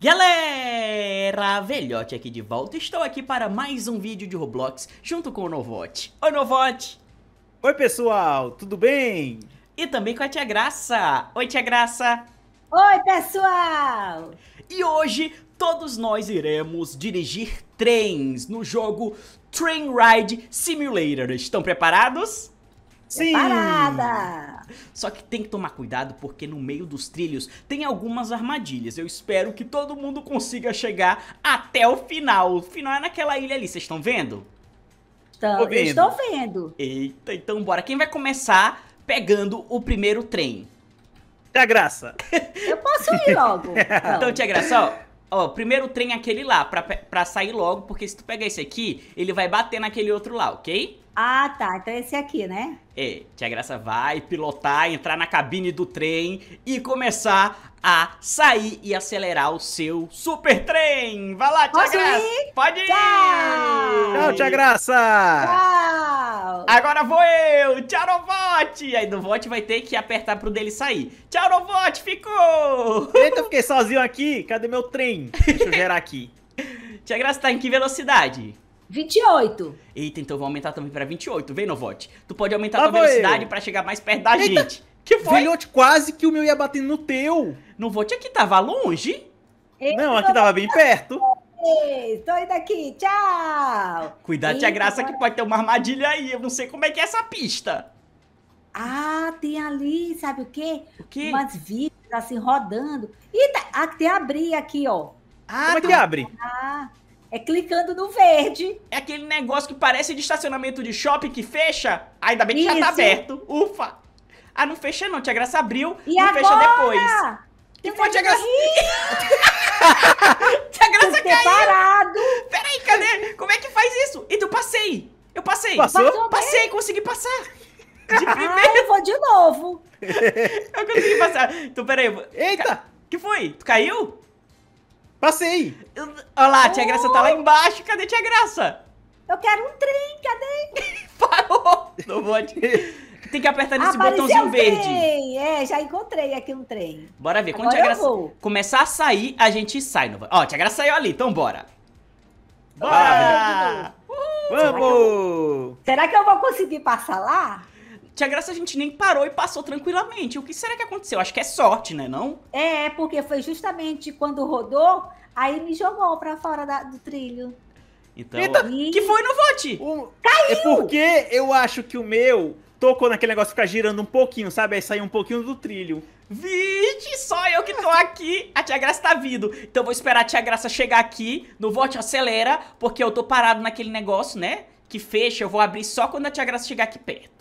Galera, Velhote aqui de volta, estou aqui para mais um vídeo de Roblox junto com o Novote. Oi Novote! Oi pessoal, tudo bem? E também com a Tia Graça. Oi Tia Graça! Oi pessoal! E hoje todos nós iremos dirigir trens no jogo Train Ride Simulator. Estão preparados? Sim! Preparada! Só que tem que tomar cuidado porque no meio dos trilhos tem algumas armadilhas. Eu espero que todo mundo consiga chegar até o final. O final é naquela ilha ali, vocês estão vendo? Estão, vendo. estou vendo. Eita, então bora. Quem vai começar pegando o primeiro trem? Tia Graça. Eu posso ir logo. então, Tia Graça, ó, ó, primeiro trem é aquele lá, pra, pra sair logo, porque se tu pegar esse aqui, ele vai bater naquele outro lá, ok? Ah, tá. Então esse é aqui, né? É, Tia Graça vai pilotar, entrar na cabine do trem e começar a sair e acelerar o seu super trem. Vai lá, Tia Posso Graça. Ir? Pode ir. Tchau. Tchau, Tia Graça. Tchau. Agora vou eu. Tchau, Rovote. Aí do Vote vai ter que apertar pro dele sair. Tchau, Rovote. Ficou. Eita, eu fiquei sozinho aqui. Cadê meu trem? Deixa eu gerar aqui. tia Graça tá em que velocidade? 28. Eita, então vou aumentar também pra 28. Vem, Novote. Tu pode aumentar a tua velocidade eu. pra chegar mais perto da Eita, gente. Que foi? Velhote, quase que o meu ia batendo no teu. Novote aqui tava longe. Eu não, aqui tava bem perto. Estou indo aqui, tchau! Cuidado, Eita, tia Graça, que pode ter uma armadilha aí. Eu não sei como é que é essa pista. Ah, tem ali, sabe o quê? O quê? Umas vidas assim rodando. Eita, até ah, abrir aqui, ó. Ah, como é que tá. abre? Ah, é clicando no verde. É aquele negócio que parece de estacionamento de shopping que fecha. Ainda bem que Isso. já tá aberto. Ufa. Ah, não fecha não. Tia Graça abriu. E não agora? fecha depois. E foi Tia Graça... tia Graça caiu. parado. Peraí, cadê? Como é que faz isso? tu passei. Eu passei. Passou? passei, consegui passar. Ah, de primeira. Ah, eu vou de novo. eu consegui passar. Então, peraí. Eita. que foi? Tu caiu? Passei! Olha lá, Tia Graça tá lá oh! embaixo. Cadê Tia Graça? Eu quero um trem, cadê? Parou! Não pode. Tem que apertar nesse Apareceu botãozinho verde. Trem. É, já encontrei aqui um trem. Bora ver. Quando Agora a Tia Graça vou. começar a sair, a gente sai. No... Ó, a Tia Graça saiu ali, então bora. Bora! Vamos! Será que eu vou conseguir passar lá? Tia Graça a gente nem parou e passou tranquilamente. O que será que aconteceu? Acho que é sorte, né, não? É, porque foi justamente quando rodou, aí me jogou pra fora da, do trilho. Então, Eita, que foi no vote! O... Caiu! É porque eu acho que o meu tocou naquele negócio ficar girando um pouquinho, sabe? Aí saiu um pouquinho do trilho. Vixe, só eu que tô aqui. A Tia Graça tá vindo. Então vou esperar a Tia Graça chegar aqui no vote acelera, porque eu tô parado naquele negócio, né? Que fecha, eu vou abrir só quando a Tia Graça chegar aqui perto.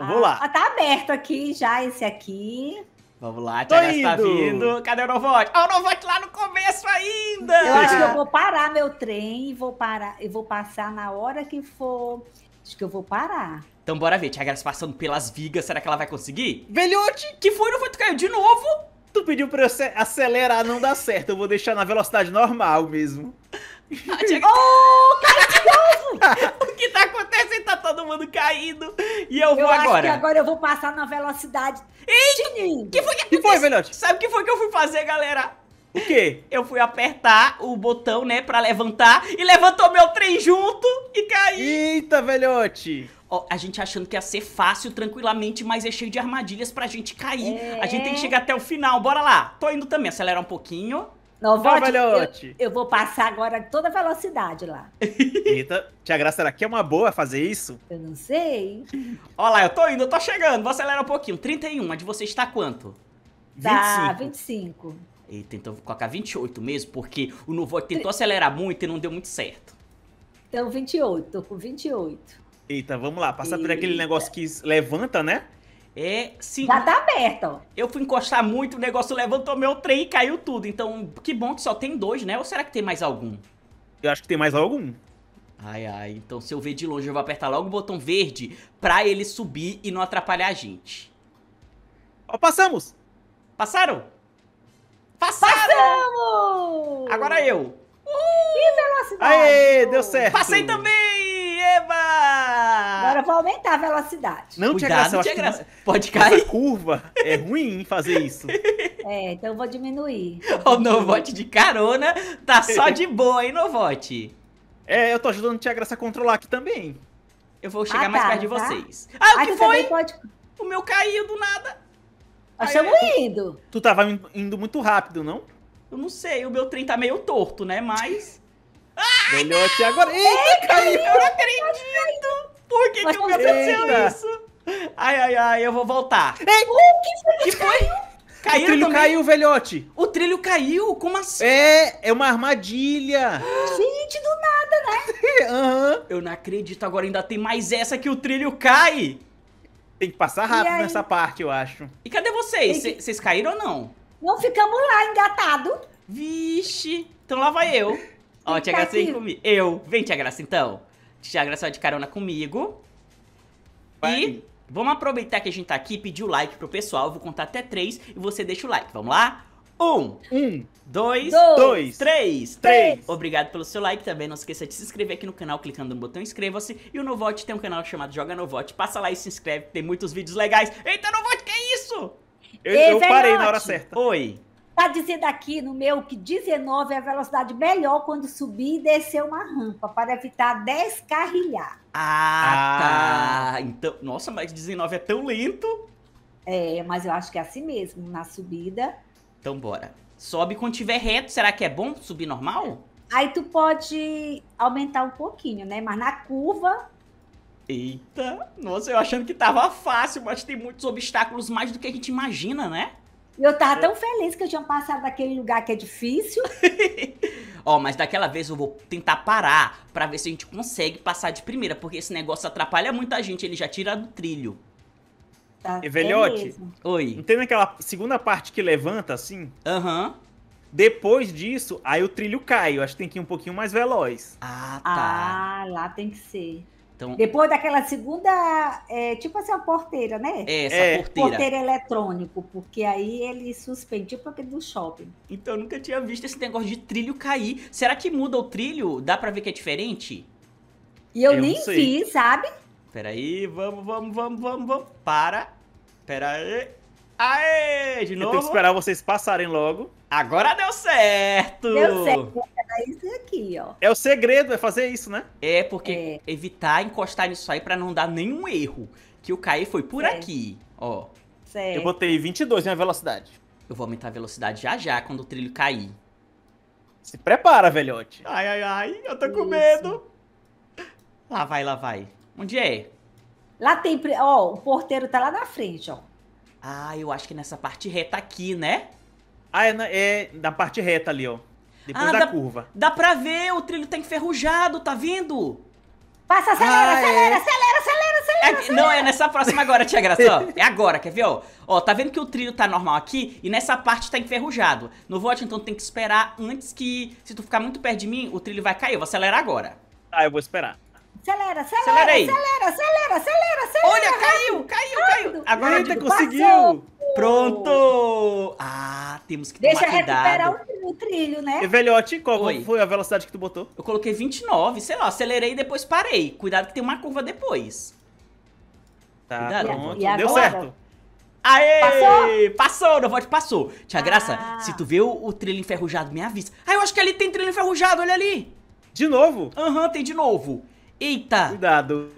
Então, vamos lá. Ah, tá aberto aqui já esse aqui. Vamos lá, Thiago está vindo. Cadê o Novote? Ó, o Novote lá no começo ainda! Eu acho que eu vou parar meu trem e vou parar e vou passar na hora que for. Acho que eu vou parar. Então bora ver, Tia Graça passando pelas vigas, será que ela vai conseguir? Velhote, que foi? Não foi? Tu caiu de novo? Tu pediu pra eu acelerar, não dá certo. Eu vou deixar na velocidade normal mesmo. Ah, Tia... oh, cara, novo! o que tá acontecendo? Tá todo mundo caído. E eu, eu vou agora. Eu agora eu vou passar na velocidade. Eita! O que foi que, que foi, Velhote? Sabe o que foi que eu fui fazer, galera? O quê? Eu fui apertar o botão, né, pra levantar, e levantou meu trem junto e caí. Eita, velhote! Ó, a gente achando que ia ser fácil, tranquilamente, mas é cheio de armadilhas pra gente cair. É. A gente tem que é. chegar até o final, bora lá. Tô indo também, acelerar um pouquinho. Novote, eu, eu, vou passar agora toda velocidade lá. Eita, Tia Graça, será que é uma boa fazer isso? Eu não sei. Olha lá, eu tô indo, eu tô chegando. Vou acelerar um pouquinho. 31, a de você está quanto? Tá, 25. 25. Eita, então vou colocar 28 mesmo, porque o Novote tentou acelerar muito e não deu muito certo. Então, 28, tô com 28. Eita, vamos lá. Passar Eita. por aquele negócio que levanta, né? É, sim. Já tá aberto. Ó. Eu fui encostar muito, o negócio levantou meu trem e caiu tudo. Então, que bom que só tem dois, né? Ou será que tem mais algum? Eu acho que tem mais algum. Ai, ai. Então, se eu ver de longe, eu vou apertar logo o botão verde pra ele subir e não atrapalhar a gente. Ó, passamos! Passaram? Passaram! Passamos! Agora eu. Uh! velocidade! Aê, deu certo! Passei também! Eba! agora, vou aumentar a velocidade. Não Cuidado, tinha graça, tinha graça. Pode cair. Essa curva é ruim fazer isso. É, então eu vou diminuir. O Novote de carona tá só de boa, hein, Novote? É, eu tô ajudando a Tia Graça a controlar aqui também. Eu vou chegar ah, tá, mais perto tá? de vocês. Ah, o ah, que então foi? Pode... O meu caiu do nada. Achamos estamos indo. Tu tava indo muito rápido, não? Eu não sei, o meu trem tá meio torto, né? Mas... Melhor ah, agora. Eita, Ei, caiu! Eu não acredito! Por que, Mas me aconteceu isso? Ai, ai, ai, eu vou voltar. Ei, uh, que foi? Caiu o trilho também. caiu, velhote. O trilho caiu? Como assim? É, é uma armadilha. Gente, do nada, né? uhum. Eu não acredito, agora ainda tem mais essa que o trilho cai. Tem que passar rápido nessa parte, eu acho. E cadê vocês? Vocês que... caíram ou não? Não, ficamos lá, engatado. Vixe, então lá vai eu. Ó, oh, Tia Graça, vem comigo. Eu, vem Tia Graça, então. Tiagra só de carona comigo. Vai. E vamos aproveitar que a gente tá aqui e pedir o like pro pessoal. Eu vou contar até três e você deixa o like. Vamos lá? Um, um dois, dois, três, três, três. Obrigado pelo seu like também. Não esqueça de se inscrever aqui no canal clicando no botão inscreva-se. E o Novote tem um canal chamado Joga Novote. Passa lá e se inscreve, tem muitos vídeos legais. Eita, Novote, que é isso? Eu, eu é parei na hora certa. Oi. Está dizendo aqui no meu que 19 é a velocidade melhor quando subir e descer uma rampa, para evitar descarrilhar. Ah, ah, tá. Então, nossa, mas 19 é tão lento. É, mas eu acho que é assim mesmo, na subida. Então, bora. Sobe quando tiver reto. Será que é bom subir normal? Aí tu pode aumentar um pouquinho, né? Mas na curva. Eita, nossa, eu achando que tava fácil, mas tem muitos obstáculos mais do que a gente imagina, né? Eu tava é. tão feliz que eu tinha passado daquele lugar que é difícil. Ó, oh, mas daquela vez eu vou tentar parar para ver se a gente consegue passar de primeira, porque esse negócio atrapalha muita gente, ele já tira do trilho. Tá, e é velhote, é oi. Não tem naquela segunda parte que levanta assim? Aham. Uhum. Depois disso, aí o trilho cai. Eu acho que tem que ir um pouquinho mais veloz. Ah, tá. Ah, lá tem que ser. Então, Depois daquela segunda, é, tipo assim, a porteira, né? É, essa é. porteira. Porteiro eletrônico, porque aí ele suspende, tipo aquele do shopping. Então, eu nunca tinha visto esse negócio de trilho cair. Será que muda o trilho? Dá pra ver que é diferente? E eu, eu nem vi, sabe? Peraí, vamos, vamos, vamos, vamos, vamos. Para. Peraí. Aê! De novo. Eu tenho que esperar vocês passarem logo. Agora deu certo! Deu certo. isso aqui, ó. É o segredo, é fazer isso, né? É, porque é. evitar encostar nisso aí pra não dar nenhum erro. Que o cair foi por certo. aqui, ó. Certo. Eu botei 22 na velocidade. Eu vou aumentar a velocidade já já, quando o trilho cair. Se prepara, velhote. Ai, ai, ai, eu tô isso. com medo. Lá vai, lá vai. Onde é? Lá tem... Ó, o porteiro tá lá na frente, ó. Ah, eu acho que nessa parte reta aqui, né? Ah, é na, é na parte reta ali, ó. Depois ah, da dá, curva. Dá pra ver, o trilho tá enferrujado, tá vendo? Passa, acelera, ah, acelera, é. acelera, acelera, acelera, é, Não, é nessa próxima agora, Tia Graça, ó. É agora, quer ver, ó? Ó, tá vendo que o trilho tá normal aqui e nessa parte tá enferrujado. No vote, então, tem que esperar antes que... Se tu ficar muito perto de mim, o trilho vai cair. Eu vou acelerar agora. Ah, eu vou esperar. Acelera, acelera, acelera, aí. acelera, acelera, acelera, acelera. Olha, caiu, caiu, rápido. caiu. Agora a gente conseguiu. Passou. Pronto! Ah, temos que Deixa tomar cuidado. Deixa recuperar o, trilho, né? E, velhote, qual Oi. foi a velocidade que tu botou? Eu coloquei 29, sei lá, acelerei e depois parei. Cuidado que tem uma curva depois. Tá, cuidado. pronto. Deu certo. Aê! Passou? Passou, Novote passou. Tia Graça, ah. se tu vê o, o trilho enferrujado, me avisa. Ah, eu acho que ali tem trilho enferrujado, olha ali. De novo? Aham, uhum, tem de novo. Eita! Cuidado.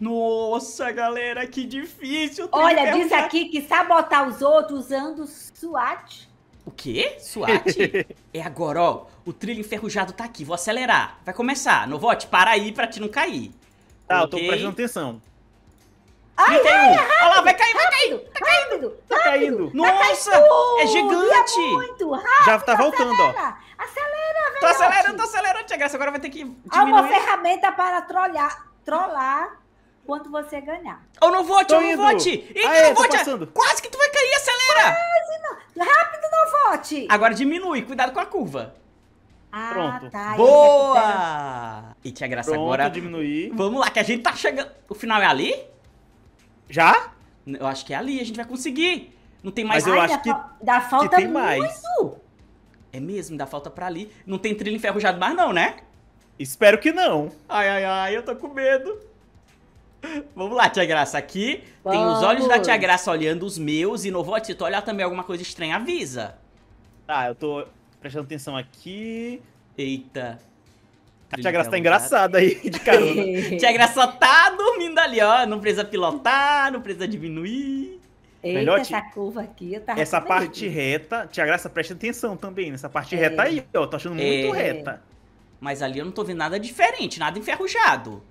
Nossa, galera, que difícil. Olha, diz aqui que sabotar os outros usando SWAT. O quê? SWAT? é agora, ó. O trilho enferrujado tá aqui. Vou acelerar. Vai começar. Novote, para aí pra te não cair. Tá, eu tô prestando atenção. Ai, tem ai, um. É Olha lá, vai cair, vai cair! caindo. Tá caindo. tá caindo. Nossa, é gigante. É muito, rápido, Já tá voltando, acelera, ó. Acelera, velho. Tô acelerando, tô acelerando, Tia Graça. Agora vai ter que diminuir. Há uma ferramenta para trollar, trollar quanto você ganhar. Eu não vou, Tia, não vou, Tia. Ih, não vou, Quase que tu vai cair, acelera. Quase não. Rápido, não vote! Agora diminui, cuidado com a curva. Ah, Pronto. Tá, Boa! E Tia Graça, Pronto, agora... diminuir. Vamos lá, que a gente tá chegando... O final é ali? Já? Eu acho que é ali, a gente vai conseguir. Não tem mais... Mas eu Ai, acho dá que, fa dá falta que tem mais. É mesmo, dá falta pra ali. Não tem trilho enferrujado mais não, né? Espero que não. Ai, ai, ai, eu tô com medo. Vamos lá, Tia Graça. Aqui Vamos. tem os olhos da Tia Graça olhando os meus. E no voto, se tu olhar também alguma coisa estranha, avisa. Tá, ah, eu tô prestando atenção aqui. Eita. A Tia Graça tá engraçada aí de carona. Tia Graça só tá dormindo ali, ó. Não precisa pilotar, não precisa diminuir. Eita, Melhor, essa curva aqui, Essa parte reta, Tia Graça, presta atenção também nessa parte é. reta aí, ó. Tô achando muito é. reta. Mas ali eu não tô vendo nada diferente, nada enferrujado.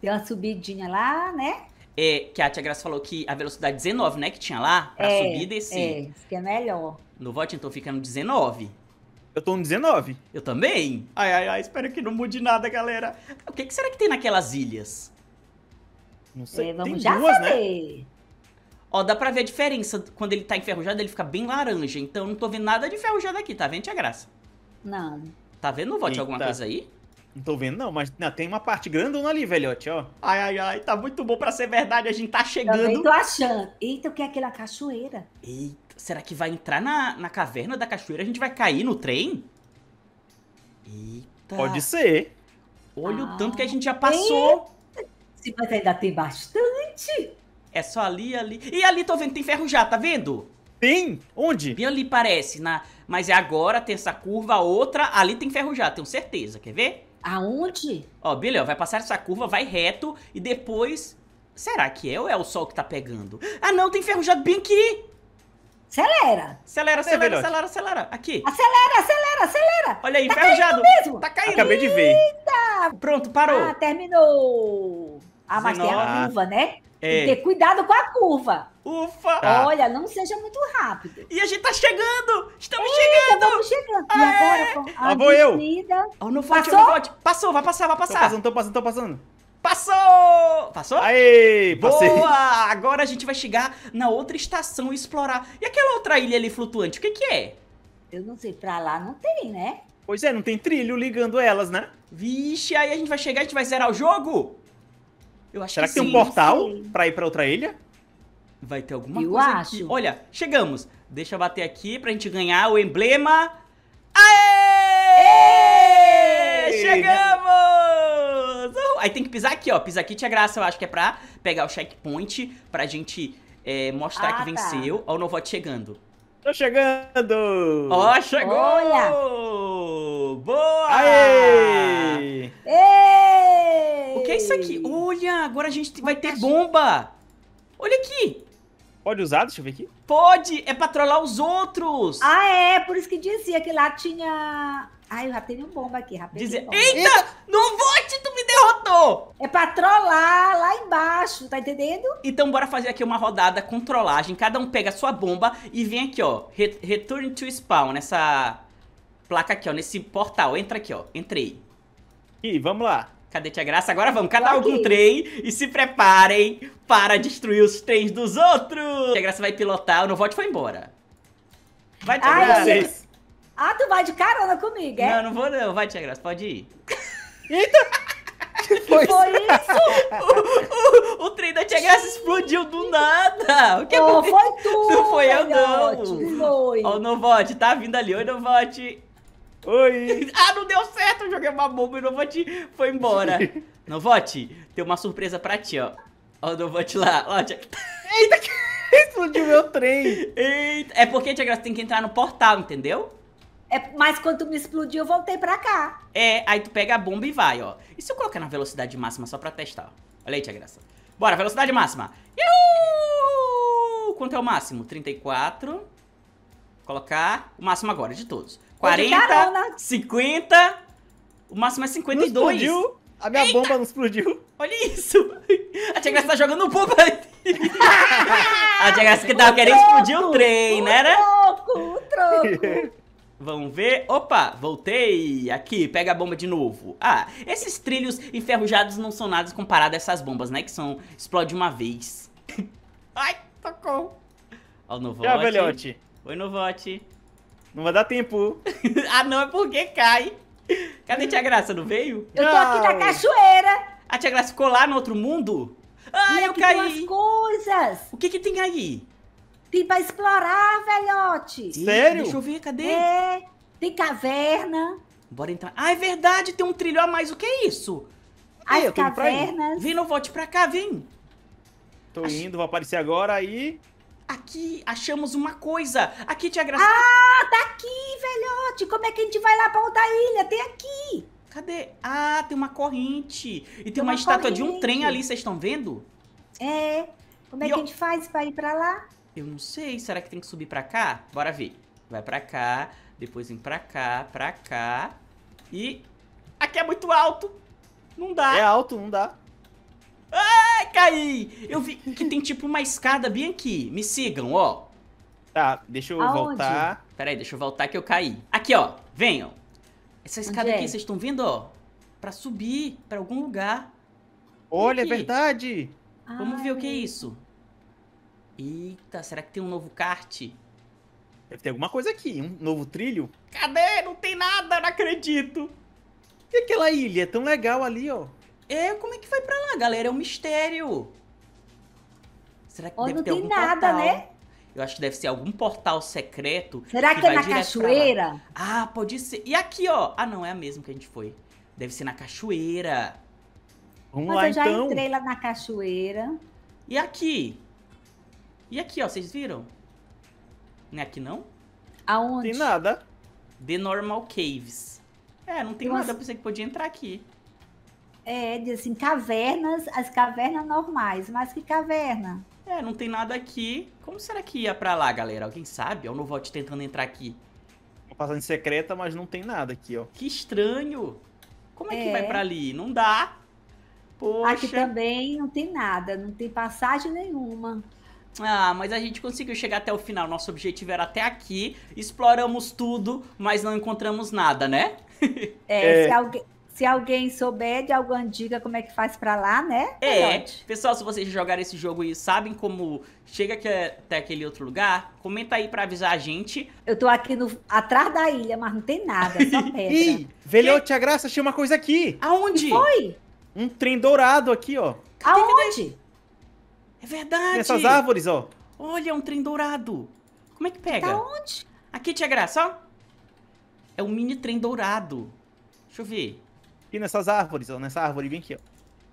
Tem uma subidinha lá, né? É, que a Tia Graça falou que a velocidade 19, né, que tinha lá, pra é, subir e descer. É, isso que é melhor. No voto então, fica no 19. Eu tô no 19. Eu também? Ai, ai, ai, espero que não mude nada, galera. O que, que será que tem naquelas ilhas? Não sei. É, vamos tem já duas, né? saber. Né? Ó, dá pra ver a diferença. Quando ele tá enferrujado, ele fica bem laranja. Então eu não tô vendo nada de enferrujado aqui, tá vendo, Tia Graça? Não. Tá vendo, Vote, alguma coisa aí? Não tô vendo, não, mas não, tem uma parte grandona ali, velhote, ó. Ai, ai, ai, tá muito bom pra ser verdade, a gente tá chegando. Eu tô achando. Eita, o que é aquela cachoeira? Eita. Será que vai entrar na, na caverna da cachoeira? A gente vai cair no trem? Eita. Pode ser. Olha ah, o tanto que a gente já passou. Se mas ainda tem bastante. É só ali, ali. E ali tô vendo, tem ferro já, tá vendo? Tem? Onde? Bem ali parece, na... mas é agora, tem essa curva, outra, ali tem ferro já, tenho certeza, quer ver? Aonde? Ó, Billy, ó, vai passar essa curva, vai reto e depois... Será que é ou é o sol que tá pegando? Ah não, tem ferro já bem aqui! Acelera. Acelera, acelera, acelera, acelera. Aqui. Acelera, acelera, acelera. Olha aí, tá enferrujado. Caindo mesmo. Tá caindo. Acabei de ver. Eita. Pronto, parou. Ah, terminou. Ah, mas tem a curva, né? É. Tem que ter cuidado com a curva. Ufa! Tá. Olha, não seja muito rápido. E a gente tá chegando! Estamos Eita, chegando! Estamos chegando! Ah, e agora, ah, é. a ah, vou eu! Oh, forte, Passou? forte. Passou, vai passar, vai passar. Tô passando, tô passando, tô passando. Passou! Passou? Aê! Passei. Boa! Agora a gente vai chegar na outra estação e explorar. E aquela outra ilha ali flutuante, o que que é? Eu não sei, pra lá não tem, né? Pois é, não tem trilho ligando elas, né? Vixe, aí a gente vai chegar, a gente vai zerar o jogo? Eu acho Será que, que tem sim, um portal pra ir pra outra ilha? Vai ter alguma eu coisa acho. Aqui. Olha, chegamos. Deixa eu bater aqui pra gente ganhar o emblema. Aê! Aê! Chegamos! Aí tem que pisar aqui, ó. Pisar aqui tinha graça, eu acho que é pra pegar o checkpoint, pra gente é, mostrar ah, que tá. venceu. Tá. Ó o Novote chegando. Tô chegando! Ó, chegou! Olha. Boa! Aê! Ei! O que é isso aqui? Olha, agora a gente vai ter bomba! Olha aqui! Pode usar? Deixa eu ver aqui. Pode! É pra trollar os outros! Ah, é! Por isso que dizia que lá tinha... Ai, eu já tenho bomba aqui, rapidinho. Dizia... Eita! Eita! Novote botou! É pra trollar lá embaixo, tá entendendo? Então bora fazer aqui uma rodada com trollagem. Cada um pega a sua bomba e vem aqui, ó. return to spawn, nessa placa aqui, ó. Nesse portal. Entra aqui, ó. Entrei. E vamos lá. Cadê Tia Graça? Agora vamos, cada um com trem e se preparem para destruir os trens dos outros. Tia Graça vai pilotar, o não foi embora. Vai, Tia Ai, Graça. Ah, tu vai de carona comigo, é? Não, não vou não, vai Tia Graça, pode ir. Eita! foi, foi isso? o, o, o Tia Graça explodiu do nada. O que oh, foi tu, Não foi eu, não. Foi. Ó, o Novote, tá vindo ali. Oi, Novote. Oi! ah, não deu certo, eu joguei uma bomba e o Novote foi embora. Novote, tem uma surpresa pra ti, ó. Ó o Novote lá, ó, tia... Eita, que... explodiu meu trem! Eita, é porque, Tia Graça, tem que entrar no portal, entendeu? É, mas quando me explodiu, eu voltei pra cá. É, aí tu pega a bomba e vai, ó. E se eu colocar na velocidade máxima só pra testar? Olha aí, tia Graça. Bora, velocidade máxima. Uhul! Quanto é o máximo? 34. Colocar o máximo agora de todos. 40, de 50. O máximo é 52. Não explodiu. A minha Eita! bomba não explodiu. Olha isso. A tia Graça tá jogando bomba. a tia Graça que tava querendo explodir o trem, né, o né? O troco, o troco. Vamos ver. Opa, voltei. Aqui, pega a bomba de novo. Ah, esses trilhos enferrujados não são nada comparado a essas bombas, né? Que são... Explode uma vez. Ai, tocou. Ó o Novote. Oi, Novote. Não vai dar tempo. ah, não, é porque cai. Cadê a Tia Graça? Não veio? Eu tô aqui na cachoeira. A Tia Graça ficou lá no outro mundo? Ah, eu caí. coisas. O que que tem aí? Tem pra explorar, velhote. Sério? Deixa eu ver, cadê? É, tem caverna. Bora entrar. Ah, é verdade, tem um trilho a mais. O que é isso? As Ei, cavernas. Vem, não volte pra cá, vem. Tô Ach... indo, vou aparecer agora aí. Aqui, achamos uma coisa. Aqui, Tia Graça. Ah, tá aqui, velhote. Como é que a gente vai lá pra outra ilha? Tem aqui. Cadê? Ah, tem uma corrente. E tem, tem uma, uma estátua de um trem ali, vocês estão vendo? É. Como é que eu... a gente faz pra ir pra lá? Eu não sei, será que tem que subir pra cá? Bora ver. Vai pra cá, depois vem pra cá, pra cá. E... Aqui é muito alto! Não dá! É alto, não dá. Ai, caí! Eu vi que tem tipo uma escada bem aqui. Me sigam, ó. Tá, deixa eu Aonde? voltar. Peraí, deixa eu voltar que eu caí. Aqui, ó. Venham. Essa escada aqui, é? vocês estão vendo, ó? Pra subir pra algum lugar. Olha, é verdade! Ah, Vamos Ai. ver o que é isso. Eita, será que tem um novo kart? Deve ter alguma coisa aqui, um novo trilho. Cadê? Não tem nada, não acredito. E aquela ilha é tão legal ali, ó. É, como é que foi pra lá, galera? É um mistério. Será que oh, deve não ter tem algum nada, portal? né? Eu acho que deve ser algum portal secreto. Será que, que é na cachoeira? Ah, pode ser. E aqui, ó. Ah, não, é a mesma que a gente foi. Deve ser na cachoeira. Vamos Mas lá, eu já então. entrei lá na cachoeira. E aqui? E aqui, ó, vocês viram? Nem né, aqui não? Aonde? Tem nada. The Normal Caves. É, não tem Nossa. nada, pra você que podia entrar aqui. É, diz assim, cavernas, as cavernas normais, mas que caverna? É, não tem nada aqui. Como será que ia pra lá, galera? Alguém sabe? Olha o Novot tentando entrar aqui. Uma passagem secreta, mas não tem nada aqui, ó. Que estranho. Como é, é. que vai pra ali? Não dá. Poxa. Aqui também não tem nada, não tem passagem nenhuma. Ah, mas a gente conseguiu chegar até o final. Nosso objetivo era até aqui. Exploramos tudo, mas não encontramos nada, né? é, é. se alguém se alguém souber de alguma dica como é que faz para lá, né? É. é Pessoal, se vocês jogaram esse jogo e sabem como chega até aquele outro lugar, comenta aí para avisar a gente. Eu tô aqui no, atrás da ilha, mas não tem nada, só pedra. Ih, velhote, a graça, achei uma coisa aqui. Aonde? Que foi? Um trem dourado aqui, ó. Aonde? É verdade. Nessas árvores, ó. Olha, é um trem dourado. Como é que pega? Da onde? Aqui, Tia Graça, ó. É um mini trem dourado. Deixa eu ver. E nessas árvores, ó. Nessa árvore bem aqui, ó.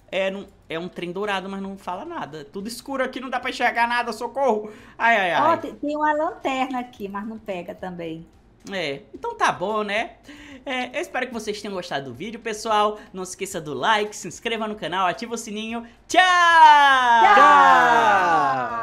É, não, é um trem dourado, mas não fala nada. Tudo escuro aqui, não dá pra enxergar nada, socorro. Ai, ai, ai. Ó, tem, tem uma lanterna aqui, mas não pega também. É, então tá bom, né? É, eu espero que vocês tenham gostado do vídeo, pessoal. Não se esqueça do like, se inscreva no canal, ativa o sininho. Tchau! Tchau! Tchau!